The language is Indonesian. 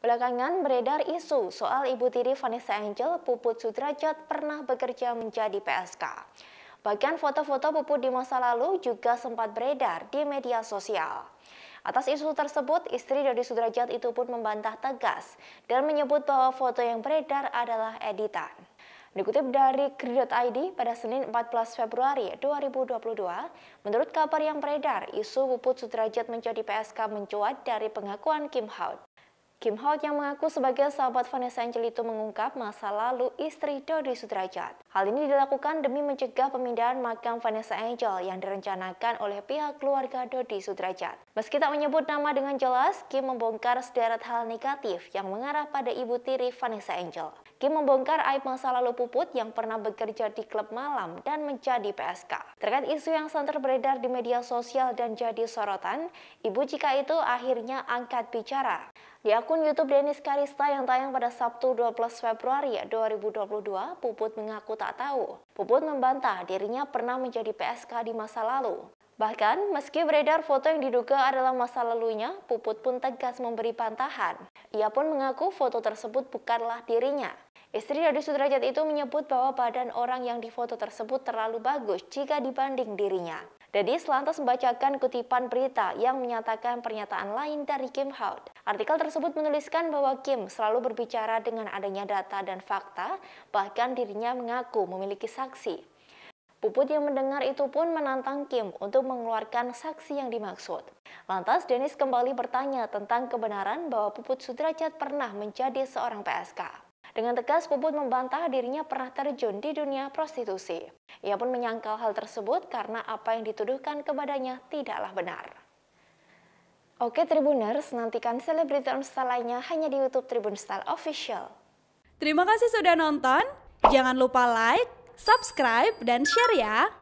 Belakangan beredar isu soal ibu tiri Vanessa Angel, Puput Sudrajat pernah bekerja menjadi PSK. Bahkan foto-foto Puput di masa lalu juga sempat beredar di media sosial. Atas isu tersebut, istri dari Sudrajat itu pun membantah tegas dan menyebut bahwa foto yang beredar adalah editan. Dikutip dari Kri.id pada Senin 14 Februari 2022, menurut kabar yang beredar, isu Puput Sudrajat menjadi PSK mencuat dari pengakuan Kim Hout. Kim Ho yang mengaku sebagai sahabat Vanessa Angel itu mengungkap masa lalu istri Dodi Sudrajat. Hal ini dilakukan demi mencegah pemindahan makam Vanessa Angel yang direncanakan oleh pihak keluarga Dodi Sudrajat. Meski tak menyebut nama dengan jelas, Kim membongkar sederet hal negatif yang mengarah pada ibu tiri Vanessa Angel. Kim membongkar aib masa lalu Puput yang pernah bekerja di klub malam dan menjadi PSK. Terkait isu yang santer beredar di media sosial dan jadi sorotan, ibu jika itu akhirnya angkat bicara. diakui akun YouTube Denis Karista yang tayang pada Sabtu 12 Februari 2022, Puput mengaku tak tahu. Puput membantah dirinya pernah menjadi PSK di masa lalu. Bahkan, meski beredar foto yang diduga adalah masa lalunya, Puput pun tegas memberi pantahan. Ia pun mengaku foto tersebut bukanlah dirinya. Istri dari Sudrajat itu menyebut bahwa badan orang yang difoto tersebut terlalu bagus jika dibanding dirinya. Jadi, selantas membacakan kutipan berita yang menyatakan pernyataan lain dari Kim Hout. Artikel tersebut menuliskan bahwa Kim selalu berbicara dengan adanya data dan fakta, bahkan dirinya mengaku memiliki saksi. Puput yang mendengar itu pun menantang Kim untuk mengeluarkan saksi yang dimaksud. Lantas Dennis kembali bertanya tentang kebenaran bahwa Puput Sudrajat pernah menjadi seorang PSK. Dengan tegas, Puput membantah dirinya pernah terjun di dunia prostitusi. Ia pun menyangkal hal tersebut karena apa yang dituduhkan kepadanya tidaklah benar. Oke Tribuners, nantikan selebriti style lainnya hanya di Youtube Tribun Style Official. Terima kasih sudah nonton, jangan lupa like, subscribe, dan share ya!